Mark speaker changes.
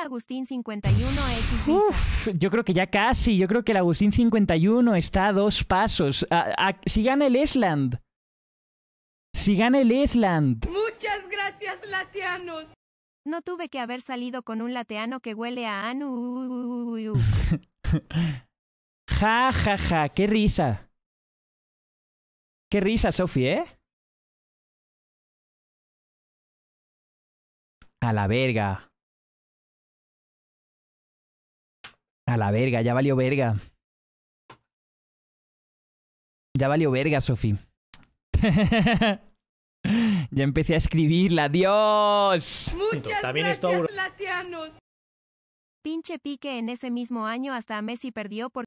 Speaker 1: Agustín 51
Speaker 2: Uf, yo creo que ya casi, yo creo que el Agustín 51 está a dos pasos. si gana el Island. Si gana el Island.
Speaker 1: Muchas gracias, latianos. No tuve que haber salido con un lateano que huele a anu.
Speaker 2: ja,
Speaker 3: ja, ja, qué risa. Qué risa, Sofi, ¿eh? A la verga. A la verga, ya valió verga. Ya valió verga, Sofi.
Speaker 4: ya empecé a escribirla, Dios. Muchas También gracias,
Speaker 1: latianos. Pinche pique en ese mismo año hasta Messi perdió por